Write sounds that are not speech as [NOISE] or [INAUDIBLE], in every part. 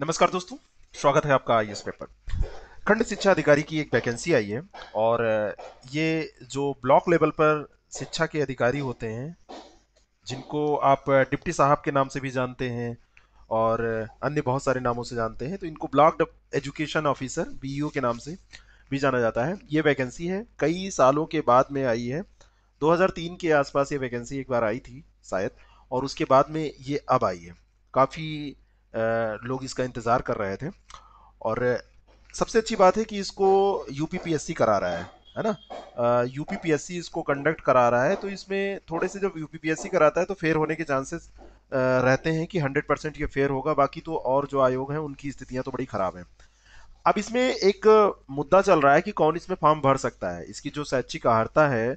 नमस्कार दोस्तों स्वागत है आपका आई पेपर खंड शिक्षा अधिकारी की एक वैकेंसी आई है और ये जो ब्लॉक लेवल पर शिक्षा के अधिकारी होते हैं जिनको आप डिप्टी साहब के नाम से भी जानते हैं और अन्य बहुत सारे नामों से जानते हैं तो इनको ब्लॉक एजुकेशन ऑफिसर बी के नाम से भी जाना जाता है ये वैकेंसी है कई सालों के बाद में आई है 2003 के आसपास ये वैकेंसी एक बार आई थी शायद और उसके बाद में ये अब आई है काफ़ी लोग इसका इंतज़ार कर रहे थे और सबसे अच्छी बात है कि इसको यू करा रहा है है ना यू इसको कंडक्ट करा रहा है तो इसमें थोड़े से जब यू कराता है तो फेयर होने के चांसेस रहते हैं कि 100 परसेंट ये फेयर होगा बाकी तो और जो आयोग हैं उनकी स्थितियां तो बड़ी ख़राब हैं अब इसमें एक मुद्दा चल रहा है कि कौन इसमें फॉर्म भर सकता है इसकी जो शैक्षिक आहर्ता है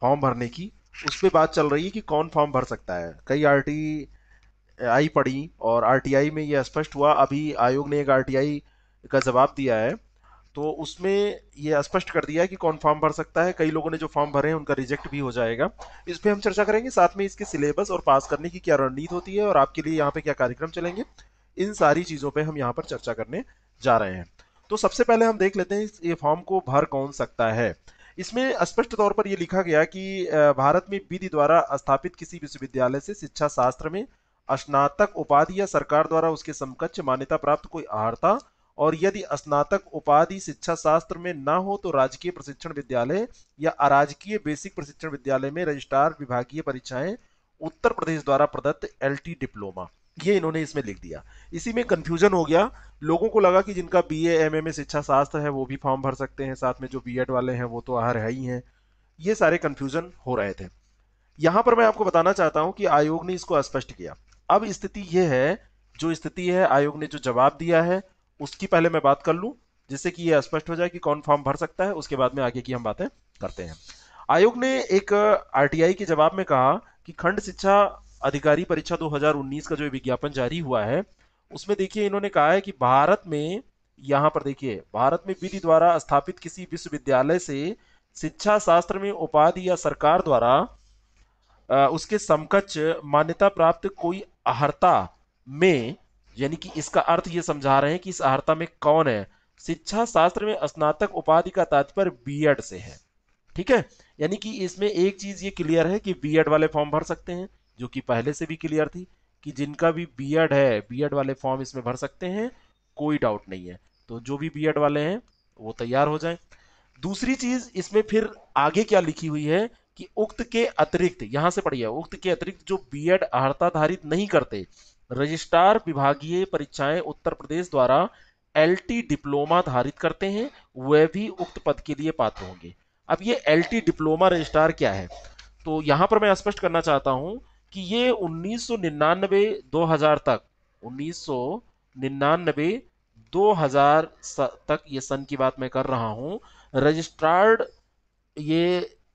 फॉर्म भरने की उस पर बात चल रही है कि कौन फॉर्म भर सकता है कई आर टी आई पड़ी और आरटीआई में यह स्पष्ट हुआ अभी आयोग ने एक आरटीआई का जवाब दिया है तो उसमें यह स्पष्ट कर दिया है कि कौन फॉर्म भर सकता है कई लोगों ने जो फॉर्म भरे हैं उनका रिजेक्ट भी हो जाएगा इस पर हम चर्चा करेंगे साथ में इसके सिलेबस और पास करने की क्या रणनीति होती है और आपके लिए यहाँ पे क्या कार्यक्रम चलेंगे इन सारी चीज़ों पर हम यहाँ पर चर्चा करने जा रहे हैं तो सबसे पहले हम देख लेते हैं ये फॉर्म को भर कौन सकता है इसमें स्पष्ट तौर पर यह लिखा गया कि भारत में विधि द्वारा स्थापित किसी विश्वविद्यालय से शिक्षा शास्त्र में स्नातक उपाधि या सरकार द्वारा उसके समकक्ष मान्यता प्राप्त कोई आहता और यदि स्नातक उपाधि शिक्षा शास्त्र में ना हो तो राजकीय प्रशिक्षण विद्यालय या अराजकीय बेसिक प्रशिक्षण विद्यालय में रजिस्ट्रार विभागीय परीक्षाएं उत्तर प्रदेश द्वारा प्रदत्त एल डिप्लोमा ये इन्होंने इसमें लिख दिया इसी में कंफ्यूजन हो गया लोगों को लगा कि जिनका बी एम में शिक्षा शास्त्र है वो भी फॉर्म भर सकते हैं साथ में जो बी वाले हैं वो तो आहार है ही हैं ये सारे कंफ्यूजन हो रहे थे यहाँ पर मैं आपको बताना चाहता हूँ कि आयोग ने इसको स्पष्ट किया अब स्थिति यह है जो स्थिति है आयोग ने जो जवाब दिया है उसकी पहले मैं बात कर लूं जिससे कि यह स्पष्ट हो जाए कि कौन फॉर्म भर सकता है उसके बाद में आगे की हम बातें करते हैं आयोग ने एक आरटीआई के जवाब में कहा कि खंड शिक्षा अधिकारी परीक्षा 2019 का जो विज्ञापन जारी हुआ है उसमें देखिए इन्होंने कहा है कि भारत में यहाँ पर देखिए भारत में विधि द्वारा स्थापित किसी विश्वविद्यालय से शिक्षा शास्त्र में उपाधि या सरकार द्वारा उसके समकक्ष मान्यता प्राप्त कोई अहर्ता में यानी कि इसका अर्थ ये समझा रहे हैं कि इस अहर्ता में कौन है शिक्षा शास्त्र में स्नातक उपाधि का तात्पर्य बी से है ठीक है यानी कि इसमें एक चीज ये क्लियर है कि बी वाले फॉर्म भर सकते हैं जो कि पहले से भी क्लियर थी कि जिनका भी बी है बी वाले फॉर्म इसमें भर सकते हैं कोई डाउट नहीं है तो जो भी बी वाले हैं वो तैयार हो जाए दूसरी चीज इसमें फिर आगे क्या लिखी हुई है कि उक्त के अतिरिक्त यहां से पढ़िए उक्त के अतिरिक्त जो बीएड एड धारित नहीं करते रजिस्ट्रार विभागीय परीक्षाएं उत्तर प्रदेश द्वारा एलटी डिप्लोमा धारित करते हैं वह भी उक्त पद के लिए पात्र होंगे अब ये एलटी डिप्लोमा रजिस्ट्रार क्या है तो यहां पर मैं स्पष्ट करना चाहता हूं कि ये 1999 2000 तक 1999 2000 तक ये सन की बात मैं कर रहा हूं रजिस्ट्रार्ड ये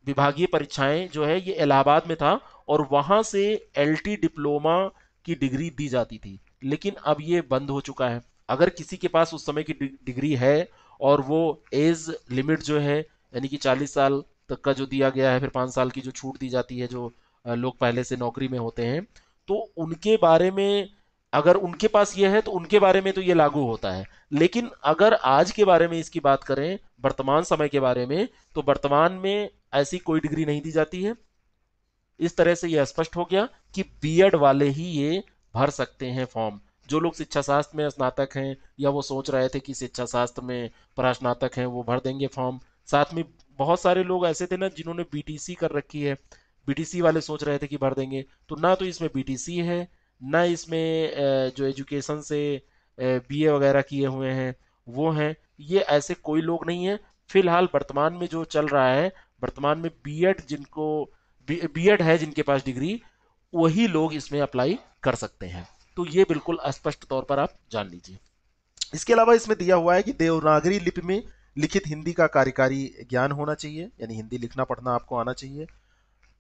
विभागीय परीक्षाएं जो है ये इलाहाबाद में था और वहां से एल डिप्लोमा की डिग्री दी जाती थी लेकिन अब ये बंद हो चुका है अगर किसी के पास उस समय की डिग्री है और वो एज लिमिट जो है यानी कि 40 साल तक का जो दिया गया है फिर पाँच साल की जो छूट दी जाती है जो लोग पहले से नौकरी में होते हैं तो उनके बारे में अगर उनके पास ये है तो उनके बारे में तो ये लागू होता है लेकिन अगर आज के बारे में इसकी बात करें वर्तमान समय के बारे में तो वर्तमान में ऐसी कोई डिग्री नहीं दी जाती है इस तरह से यह स्पष्ट हो गया कि बीएड वाले ही ये भर सकते हैं फॉर्म जो लोग शिक्षा शास्त्र में स्नातक हैं या वो सोच रहे थे कि शिक्षा शास्त्र में परास्नातक हैं वो भर देंगे फॉर्म साथ में बहुत सारे लोग ऐसे थे ना जिन्होंने बी कर रखी है बी वाले सोच रहे थे कि भर देंगे तो ना तो इसमें बी है ना इसमें जो एजुकेशन से बीए वगैरह किए हुए हैं वो हैं ये ऐसे कोई लोग नहीं हैं फिलहाल वर्तमान में जो चल रहा है वर्तमान में बीएड जिनको बीएड है जिनके पास डिग्री वही लोग इसमें अप्लाई कर सकते हैं तो ये बिल्कुल स्पष्ट तौर पर आप जान लीजिए इसके अलावा इसमें दिया हुआ है कि देवनागरी लिपि में लिखित हिंदी का कार्यकारी ज्ञान होना चाहिए यानी हिंदी लिखना पढ़ना आपको आना चाहिए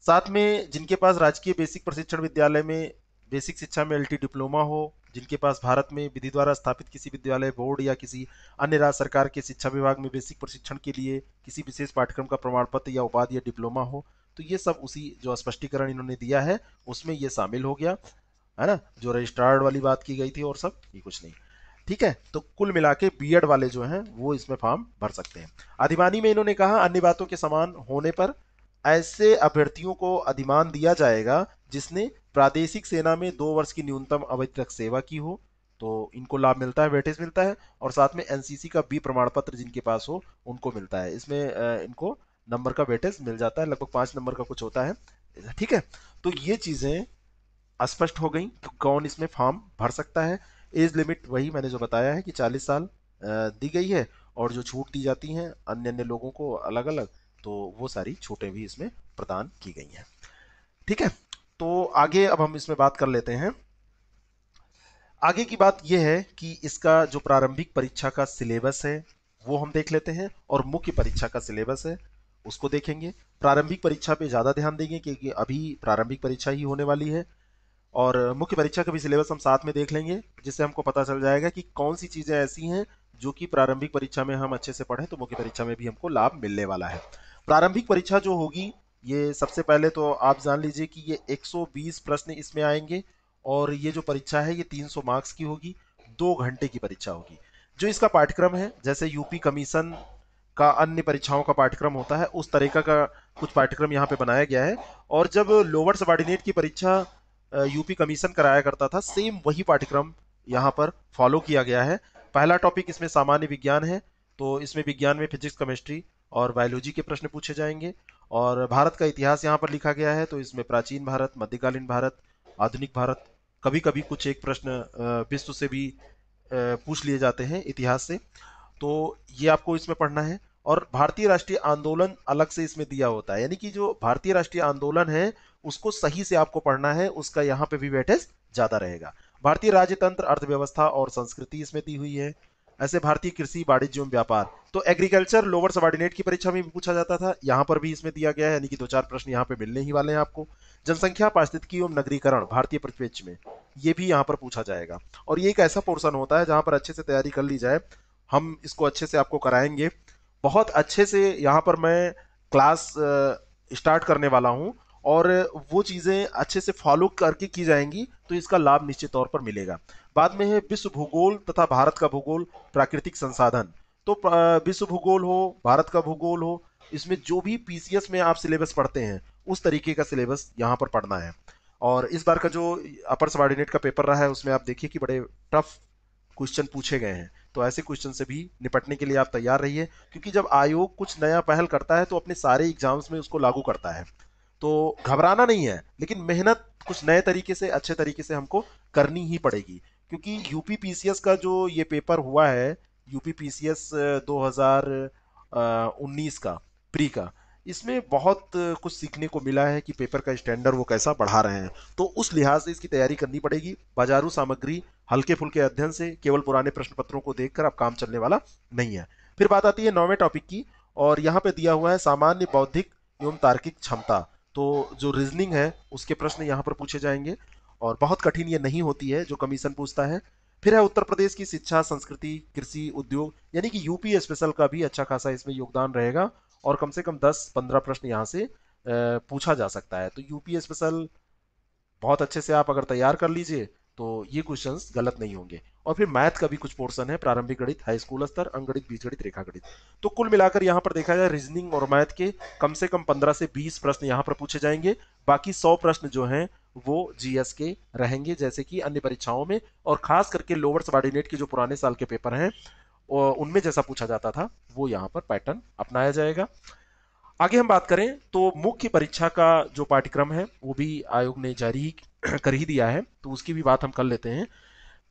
साथ में जिनके पास राजकीय बेसिक प्रशिक्षण विद्यालय में बेसिक शिक्षा में एलटी डिप्लोमा हो जिनके पास भारत में विधि द्वारा स्थापित किसी विद्यालय बोर्ड या किसी अन्य राज्य सरकार के शिक्षा विभाग में बेसिक प्रशिक्षण के लिए किसी विशेष पाठ्यक्रम का प्रमाण पत्र या उपाधि या डिप्लोमा हो तो ये सब उसी जो स्पष्टीकरण इन्होंने दिया है उसमें ये शामिल हो गया है ना जो रजिस्ट्रार्ड वाली बात की गई थी और सब ये कुछ नहीं ठीक है तो कुल मिला के बीएड वाले जो हैं वो इसमें फॉर्म भर सकते हैं अधिमानी में इन्होंने कहा अन्य बातों के समान होने पर ऐसे अभ्यर्थियों को अधिमान दिया जाएगा जिसने प्रादेशिक सेना में दो वर्ष की न्यूनतम अवधि तक सेवा की हो तो इनको लाभ मिलता है वेटेज मिलता है और साथ में एनसीसी का बी प्रमाण पत्र जिनके पास हो उनको मिलता है इसमें इनको नंबर का वेटेज मिल जाता है लगभग पाँच नंबर का कुछ होता है ठीक है तो ये चीज़ें स्पष्ट हो गई कि कौन इसमें फॉर्म भर सकता है एज लिमिट वही मैंने जो बताया है कि 40 साल दी गई है और जो छूट दी जाती हैं अन्य अन्य लोगों को अलग अलग तो वो सारी छूटें भी इसमें प्रदान की गई हैं ठीक है तो आगे अब हम इसमें बात कर लेते हैं आगे की बात यह है कि इसका जो प्रारंभिक परीक्षा का सिलेबस है वो हम देख लेते हैं और मुख्य परीक्षा का सिलेबस है उसको देखेंगे प्रारंभिक परीक्षा पे ज़्यादा ध्यान देंगे क्योंकि अभी प्रारंभिक परीक्षा ही होने वाली है और मुख्य परीक्षा का भी सिलेबस हम साथ में देख लेंगे जिससे हमको पता चल जाएगा कि कौन सी चीज़ें ऐसी हैं जो कि प्रारंभिक परीक्षा में हम अच्छे से पढ़ें तो मुख्य परीक्षा में भी हमको लाभ मिलने वाला है प्रारंभिक परीक्षा जो होगी ये सबसे पहले तो आप जान लीजिए कि ये 120 प्रश्न इसमें आएंगे और ये जो परीक्षा है ये 300 मार्क्स की होगी दो घंटे की परीक्षा होगी जो इसका पाठ्यक्रम है जैसे यूपी कमीशन का अन्य परीक्षाओं का पाठ्यक्रम होता है उस तरीका का कुछ पाठ्यक्रम यहाँ पे बनाया गया है और जब लोअर सबॉर्डिनेट की परीक्षा यूपी कमीशन कराया करता था सेम वही पाठ्यक्रम यहाँ पर फॉलो किया गया है पहला टॉपिक इसमें सामान्य विज्ञान है तो इसमें विज्ञान में फिजिक्स केमिस्ट्री और बायोलॉजी के प्रश्न पूछे जाएंगे और भारत का इतिहास यहाँ पर लिखा गया है तो इसमें प्राचीन भारत मध्यकालीन भारत आधुनिक भारत कभी कभी कुछ एक प्रश्न विश्व से भी पूछ लिए जाते हैं इतिहास से तो ये आपको इसमें पढ़ना है और भारतीय राष्ट्रीय आंदोलन अलग से इसमें दिया होता है यानी कि जो भारतीय राष्ट्रीय आंदोलन है उसको सही से आपको पढ़ना है उसका यहाँ पे भी वेटेज ज़्यादा रहेगा भारतीय राजतंत्र अर्थव्यवस्था और संस्कृति इसमें दी हुई है ऐसे भारतीय कृषि वाणिज्य एवं व्यापार तो एग्रीकल्चर लोअर सबॉर्डिनेट की परीक्षा में पूछा जाता था यहाँ पर भी इसमें दिया गया है यानी कि दो चार प्रश्न यहाँ पे मिलने ही वाले हैं आपको जनसंख्या पारिस्थितिकी एवं नगरीकरण भारतीय परिप्रेक्ष्य में ये भी यहाँ पर पूछा जाएगा और ये एक ऐसा पोर्सन होता है जहाँ पर अच्छे से तैयारी कर ली जाए हम इसको अच्छे से आपको कराएंगे बहुत अच्छे से यहाँ पर मैं क्लास स्टार्ट करने वाला हूँ और वो चीज़ें अच्छे से फॉलो करके की जाएंगी तो इसका लाभ निश्चित तौर पर मिलेगा बाद में है विश्व भूगोल तथा भारत का भूगोल प्राकृतिक संसाधन तो विश्व भूगोल हो भारत का भूगोल हो इसमें जो भी पी में आप सिलेबस पढ़ते हैं उस तरीके का सिलेबस यहाँ पर पढ़ना है और इस बार का जो अपर सबॉर्डिनेट का पेपर रहा है उसमें आप देखिए कि बड़े टफ क्वेश्चन पूछे गए हैं तो ऐसे क्वेश्चन से भी निपटने के लिए आप तैयार रहिए क्योंकि जब आयोग कुछ नया पहल करता है तो अपने सारे एग्जाम्स में उसको लागू करता है तो घबराना नहीं है लेकिन मेहनत कुछ नए तरीके से अच्छे तरीके से हमको करनी ही पड़ेगी क्योंकि यूपी पी का जो ये पेपर हुआ है यूपी पीसीएस 2019 का प्री का इसमें बहुत कुछ सीखने को मिला है कि पेपर का स्टैंडर्ड वो कैसा बढ़ा रहे हैं तो उस लिहाज से इसकी तैयारी करनी पड़ेगी बाजारू सामग्री हल्के फुल्के अध्ययन से केवल पुराने प्रश्न पत्रों को देखकर अब काम चलने वाला नहीं है फिर बात आती है नौवें टॉपिक की और यहाँ पे दिया हुआ है सामान्य बौद्धिक एवं तार्किक क्षमता तो जो रीजनिंग है उसके प्रश्न यहाँ पर पूछे जाएंगे और बहुत कठिन ये नहीं होती है जो कमीशन पूछता है फिर है उत्तर प्रदेश की शिक्षा संस्कृति कृषि उद्योग यानी कि यूपी स्पेशल का भी अच्छा खासा इसमें योगदान रहेगा और कम से कम 10-15 प्रश्न यहाँ से पूछा जा सकता है तो यूपी स्पेशल बहुत अच्छे से आप अगर तैयार कर लीजिए तो ये क्वेश्चंस गलत नहीं होंगे और फिर मैथ का भी कुछ पोर्सन है प्रारंभिक गणित हाई स्कूल स्तर अंगणित बीजगणित रेखा गणित तो कुल मिलाकर यहाँ पर देखा जाए रीजनिंग और मैथ के कम से कम 15 से 20 प्रश्न यहाँ पर पूछे जाएंगे बाकी 100 प्रश्न जो हैं वो जीएस के रहेंगे जैसे कि अन्य परीक्षाओं में और खास करके लोअर सबॉर्डिनेट के जो पुराने साल के पेपर हैं उनमें जैसा पूछा जाता था वो यहाँ पर पैटर्न अपनाया जाएगा आगे हम बात करें तो मुख्य परीक्षा का जो पाठ्यक्रम है वो भी आयोग ने जारी [CLEARS THROAT] कर ही दिया है तो उसकी भी बात हम कर लेते हैं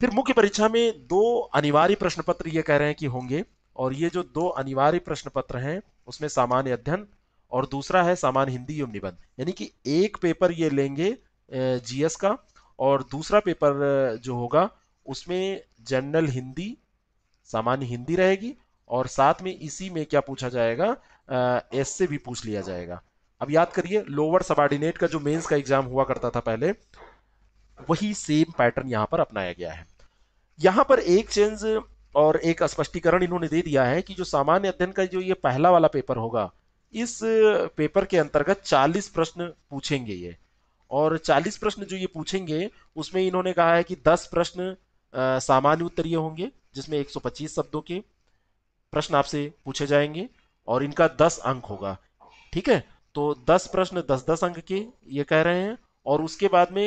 फिर मुख्य परीक्षा में दो अनिवार्य प्रश्न पत्र ये कह रहे हैं कि होंगे और ये जो दो अनिवार्य प्रश्न पत्र हैं उसमें सामान्य अध्ययन और दूसरा है सामान्य हिंदी एवं निबंध यानी कि एक पेपर ये लेंगे जीएस का और दूसरा पेपर जो होगा उसमें जनरल हिंदी सामान्य हिंदी रहेगी और साथ में इसी में क्या पूछा जाएगा एस से भी पूछ लिया जाएगा अब याद करिए लोअर सबॉर्डिनेट का जो मेंस का एग्जाम हुआ करता था पहले वही सेम पैटर्न यहां पर अपनाया गया है यहां पर एक चेंज और एक स्पष्टीकरण इन्होंने दे दिया है कि जो सामान्य अध्ययन का जो ये पहला वाला पेपर होगा इस पेपर के अंतर्गत 40 प्रश्न पूछेंगे ये और 40 प्रश्न जो ये पूछेंगे उसमें इन्होंने कहा है कि 10 प्रश्न सामान्य उत्तरीय होंगे जिसमें 125 शब्दों के प्रश्न आपसे पूछे जाएंगे और इनका 10 अंक होगा ठीक है तो 10 प्रश्न 10 10 अंक के ये कह रहे हैं और उसके बाद में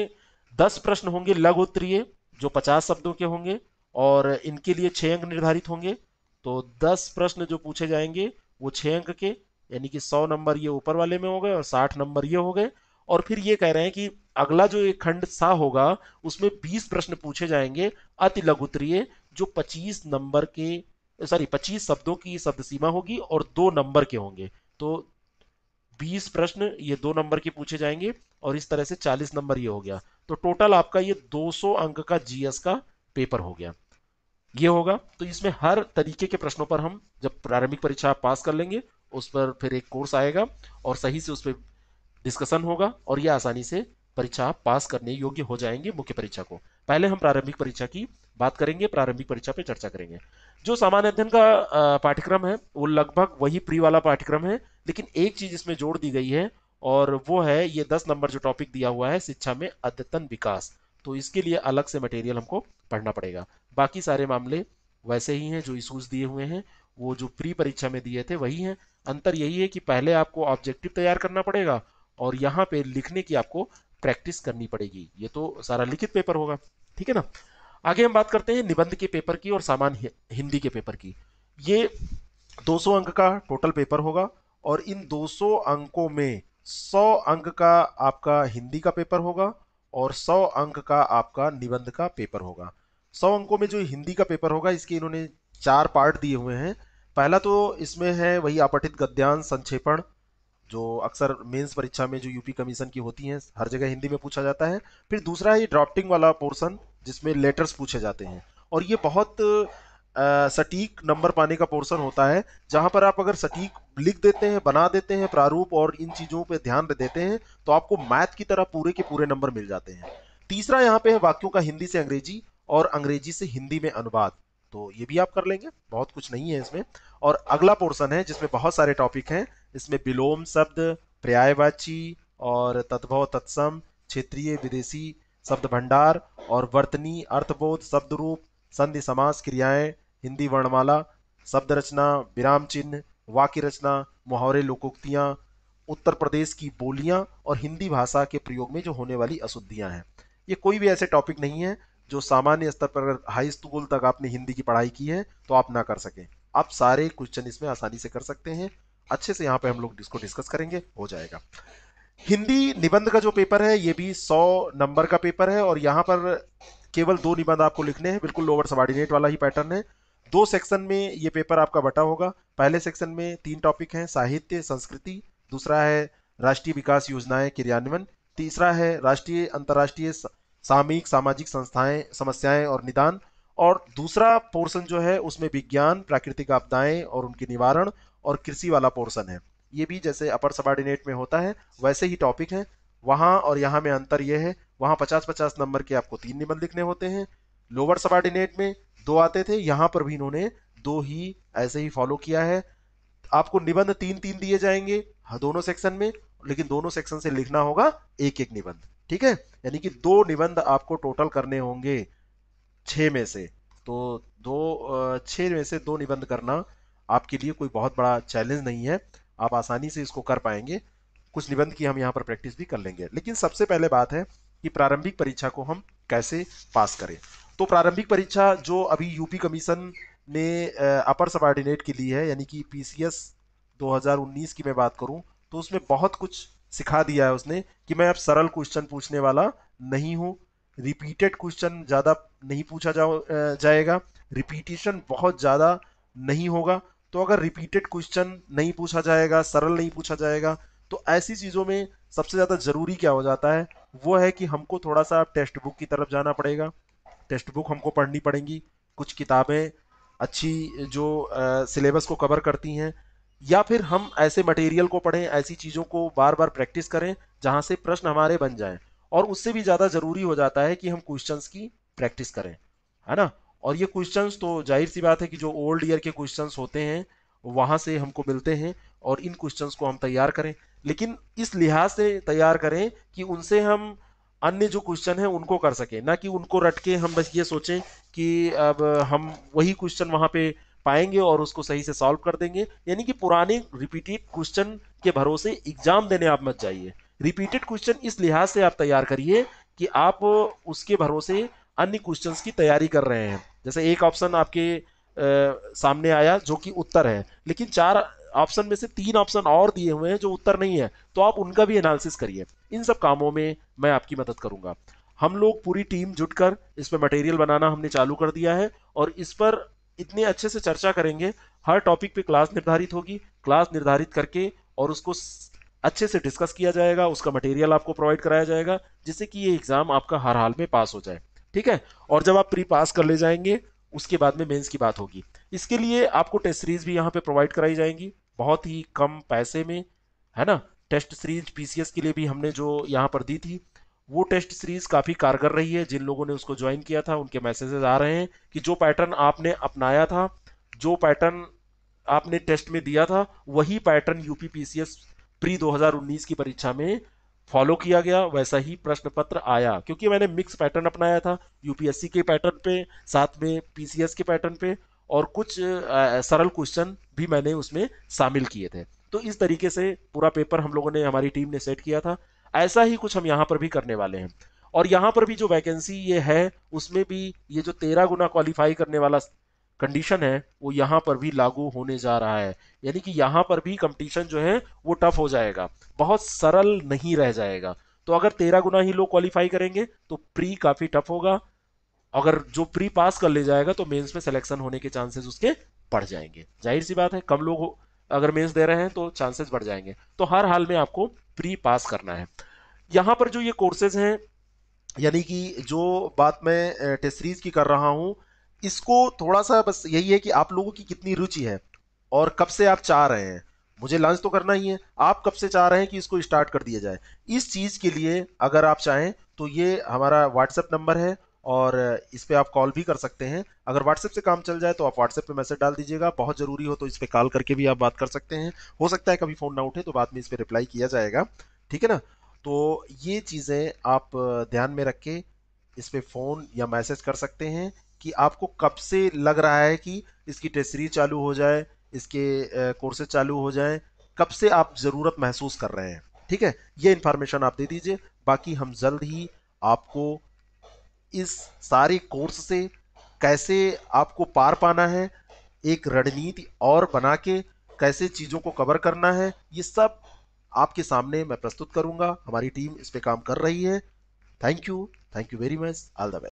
10 प्रश्न होंगे लघु उत्तरीय जो 50 शब्दों के होंगे और इनके लिए छः अंक निर्धारित होंगे तो 10 प्रश्न जो पूछे जाएंगे वो छः अंक के यानी कि 100 नंबर ये ऊपर वाले में हो गए और 60 नंबर ये हो गए और फिर ये कह रहे हैं कि अगला जो एक खंड सा होगा उसमें 20 प्रश्न पूछे जाएंगे अति लघुतरीय जो 25 नंबर के सॉरी 25 शब्दों की शब्द सीमा होगी और दो नंबर के होंगे तो 20 प्रश्न ये दो नंबर के पूछे जाएंगे और इस तरह से 40 नंबर ये हो गया तो टोटल आपका ये 200 अंक का जीएस का पेपर हो गया ये होगा तो इसमें हर तरीके के प्रश्नों पर हम जब प्रारंभिक परीक्षा पास कर लेंगे उस पर फिर एक कोर्स आएगा और सही से उस पर डिस्कशन होगा और ये आसानी से परीक्षा पास करने योग्य हो जाएंगे मुख्य परीक्षा को पहले हम प्रारंभिक परीक्षा की बात करेंगे प्रारंभिक परीक्षा पे चर्चा करेंगे जो सामान्य अध्ययन का पाठ्यक्रम है वो लगभग वही प्री वाला पाठ्यक्रम है लेकिन एक चीज इसमें जोड़ दी गई है और वो है ये दस नंबर जो टॉपिक दिया हुआ है शिक्षा में अद्यतन विकास तो इसके लिए अलग से मटेरियल हमको पढ़ना पड़ेगा बाकी सारे मामले वैसे ही हैं जो इशूज दिए हुए हैं वो जो प्री परीक्षा में दिए थे वही हैं अंतर यही है कि पहले आपको ऑब्जेक्टिव तैयार करना पड़ेगा और यहाँ पे लिखने की आपको प्रैक्टिस करनी पड़ेगी ये तो सारा लिखित पेपर होगा ठीक है ना आगे हम बात करते हैं निबंध के पेपर की और सामान्य हिंदी के पेपर की ये 200 अंक का टोटल पेपर होगा और इन 200 अंकों में 100 अंक का आपका हिंदी का पेपर होगा और 100 अंक का आपका निबंध का पेपर होगा 100 अंकों में जो हिंदी का पेपर होगा इसके इन्होंने चार पार्ट दिए हुए हैं पहला तो इसमें है वही आपठित गद्यांश संक्षेपण जो अक्सर मेंस परीक्षा में जो यूपी कमीशन की होती हैं हर जगह हिंदी में पूछा जाता है फिर दूसरा है ये ड्राफ्टिंग वाला पोर्सन जिसमें लेटर्स पूछे जाते हैं और ये बहुत आ, सटीक नंबर पाने का पोर्सन होता है जहां पर आप अगर सटीक लिख देते हैं बना देते हैं प्रारूप और इन चीज़ों पर ध्यान देते हैं तो आपको मैथ की तरह पूरे के पूरे नंबर मिल जाते हैं तीसरा यहाँ पे है वाक्यों का हिंदी से अंग्रेजी और अंग्रेजी से हिंदी में अनुवाद तो ये भी आप कर लेंगे बहुत कुछ नहीं है इसमें और अगला पोर्सन है जिसमें बहुत सारे टॉपिक हैं इसमें विलोम शब्द पर्यायवाची और तद्भव तत्सम क्षेत्रीय विदेशी शब्द भंडार और वर्तनी अर्थबोध शब्द रूप संधि समास क्रियाएं हिंदी वर्णमाला शब्द रचना विराम चिन्ह वाक्य रचना मुहावरे लोकोक्तियां उत्तर प्रदेश की बोलियां और हिंदी भाषा के प्रयोग में जो होने वाली अशुद्धियां हैं ये कोई भी ऐसे टॉपिक नहीं है जो सामान्य स्तर पर अगर हाई स्कूल तक आपने हिंदी की पढ़ाई की है तो आप ना कर सकें आप सारे क्वेश्चन इसमें आसानी से कर सकते हैं अच्छे से यहाँ पे हम लोग इसको डिस्कस करेंगे हो जाएगा हिंदी निबंध का जो पेपर है ये भी 100 नंबर का पेपर है और यहाँ पर केवल दो निबंध आपको लिखने हैं बिल्कुल लोअर सबॉर्डिनेट वाला ही पैटर्न है दो सेक्शन में ये पेपर आपका बटा होगा पहले सेक्शन में तीन टॉपिक हैं साहित्य संस्कृति दूसरा है राष्ट्रीय विकास योजनाएं क्रियान्वयन तीसरा है राष्ट्रीय अंतर्राष्ट्रीय सामयिक सामाजिक संस्थाएं समस्याएं और निदान और दूसरा पोर्शन जो है उसमें विज्ञान प्राकृतिक आपदाएं और उनके निवारण और कृषि वाला पोर्शन है ये भी जैसे अपर सबॉर्डिनेट में होता है वैसे ही टॉपिक है वहाँ और यहाँ में अंतर यह है वहाँ पचास पचास नंबर के आपको तीन निबंध लिखने होते हैं लोअर सबॉर्डिनेट में दो आते थे यहाँ पर भी इन्होंने दो ही ऐसे ही फॉलो किया है आपको निबंध तीन तीन दिए जाएंगे हाँ, दोनों सेक्शन में लेकिन दोनों सेक्शन से लिखना होगा एक एक निबंध ठीक है यानी कि दो निबंध आपको टोटल करने होंगे छ में से तो दो छ में से दो निबंध करना आपके लिए कोई बहुत बड़ा चैलेंज नहीं है आप आसानी से इसको कर पाएंगे कुछ निबंध की हम यहाँ पर प्रैक्टिस भी कर लेंगे लेकिन सबसे पहले बात है कि प्रारंभिक परीक्षा को हम कैसे पास करें तो प्रारंभिक परीक्षा जो अभी यूपी कमीशन ने अपर सबॉर्डिनेट की ली है यानी कि पीसीएस 2019 की मैं बात करूं तो उसमें बहुत कुछ सिखा दिया है उसने कि मैं अब सरल क्वेश्चन पूछने वाला नहीं हूं रिपीटेड क्वेश्चन ज़्यादा नहीं पूछा जाओ जाएगा रिपीटेशन बहुत ज़्यादा नहीं होगा तो अगर रिपीटेड क्वेश्चन नहीं पूछा जाएगा सरल नहीं पूछा जाएगा तो ऐसी चीज़ों में सबसे ज़्यादा ज़रूरी क्या हो जाता है वो है कि हमको थोड़ा सा टेक्स्ट बुक की तरफ जाना पड़ेगा टेक्स्ट बुक हमको पढ़नी पड़ेंगी कुछ किताबें अच्छी जो सिलेबस को कवर करती हैं या फिर हम ऐसे मटेरियल को पढ़ें ऐसी चीज़ों को बार बार प्रैक्टिस करें जहाँ से प्रश्न हमारे बन जाएं और उससे भी ज़्यादा ज़रूरी हो जाता है कि हम क्वेश्चंस की प्रैक्टिस करें है ना और ये क्वेश्चंस तो जाहिर सी बात है कि जो ओल्ड ईयर के क्वेश्चंस होते हैं वहाँ से हमको मिलते हैं और इन क्वेश्चंस को हम तैयार करें लेकिन इस लिहाज से तैयार करें कि उनसे हम अन्य जो क्वेश्चन है उनको कर सकें ना कि उनको रट के हम बस ये सोचें कि अब हम वही क्वेश्चन वहाँ पे पाएंगे और उसको सही से सॉल्व कर देंगे यानी कि पुराने रिपीटेड क्वेश्चन के भरोसे एग्जाम देने आप मत जाइए रिपीटेड क्वेश्चन इस लिहाज से आप तैयार करिए कि आप उसके भरोसे अन्य क्वेश्चंस की तैयारी कर रहे हैं जैसे एक ऑप्शन आपके सामने आया जो कि उत्तर है लेकिन चार ऑप्शन में से तीन ऑप्शन और दिए हुए हैं जो उत्तर नहीं है तो आप उनका भी एनालिसिस करिए इन सब कामों में मैं आपकी मदद करूंगा हम लोग पूरी टीम जुटकर इस पर मटेरियल बनाना हमने चालू कर दिया है और इस पर इतने अच्छे से चर्चा करेंगे हर टॉपिक पे क्लास निर्धारित होगी क्लास निर्धारित करके और उसको अच्छे से डिस्कस किया जाएगा उसका मटेरियल आपको प्रोवाइड कराया जाएगा जिससे कि ये एग्ज़ाम आपका हर हाल में पास हो जाए ठीक है और जब आप प्री पास कर ले जाएंगे उसके बाद में मेंस की बात होगी इसके लिए आपको टेस्ट सीरीज भी यहाँ पे प्रोवाइड कराई जाएंगी बहुत ही कम पैसे में है ना टेस्ट सीरीज पीसीएस के लिए भी हमने जो यहाँ पर दी थी वो टेस्ट सीरीज काफ़ी कारगर रही है जिन लोगों ने उसको ज्वाइन किया था उनके मैसेजेस आ रहे हैं कि जो पैटर्न आपने अपनाया था जो पैटर्न आपने टेस्ट में दिया था वही पैटर्न यूपी पीसीएस प्री दो की परीक्षा में फॉलो किया गया वैसा ही प्रश्न पत्र आया क्योंकि मैंने मिक्स पैटर्न अपनाया था यूपीएससी के पैटर्न पे साथ में पीसीएस के पैटर्न पे और कुछ आ, सरल क्वेश्चन भी मैंने उसमें शामिल किए थे तो इस तरीके से पूरा पेपर हम लोगों ने हमारी टीम ने सेट किया था ऐसा ही कुछ हम यहाँ पर भी करने वाले हैं और यहाँ पर भी जो वैकेंसी ये है उसमें भी ये जो तेरह गुना क्वालिफाई करने वाला कंडीशन है वो यहाँ पर भी लागू होने जा रहा है यानी कि यहाँ पर भी कंपटीशन जो है वो टफ हो जाएगा बहुत सरल नहीं रह जाएगा तो अगर तेरह गुना ही लोग क्वालिफाई करेंगे तो प्री काफी टफ होगा अगर जो प्री पास कर ले जाएगा तो मेंस में सिलेक्शन होने के चांसेस उसके बढ़ जाएंगे जाहिर सी बात है कम लोग अगर मेंस दे रहे हैं तो चांसेस बढ़ जाएंगे तो हर हाल में आपको प्री पास करना है यहाँ पर जो ये कोर्सेज हैं यानी कि जो बात मैं टेस्ट सीरीज की कर रहा हूँ इसको थोड़ा सा बस यही है कि आप लोगों की कितनी रुचि है और कब से आप चाह रहे हैं मुझे लंच तो करना ही है आप कब से चाह रहे हैं कि इसको स्टार्ट कर दिया जाए इस चीज़ के लिए अगर आप चाहें तो ये हमारा व्हाट्सएप नंबर है और इस पर आप कॉल भी कर सकते हैं अगर व्हाट्सएप से काम चल जाए तो आप व्हाट्सएप पे मैसेज डाल दीजिएगा बहुत ज़रूरी हो तो इस पर कॉल करके भी आप बात कर सकते हैं हो सकता है कभी फ़ोन ना उठे तो बाद में इस पर रिप्लाई किया जाएगा ठीक है ना तो ये चीज़ें आप ध्यान में रख के इस पर फ़ोन या मैसेज कर सकते हैं कि आपको कब से लग रहा है कि इसकी टेस्ट सीरीज चालू हो जाए इसके कोर्सेज चालू हो जाए कब से आप ज़रूरत महसूस कर रहे हैं ठीक है ये इन्फॉर्मेशन आप दे दीजिए बाकी हम जल्द ही आपको इस सारे कोर्स से कैसे आपको पार पाना है एक रणनीति और बना के कैसे चीज़ों को कवर करना है ये सब आपके सामने मैं प्रस्तुत करूंगा हमारी टीम इस पे काम कर रही है thank you thank you very much all the best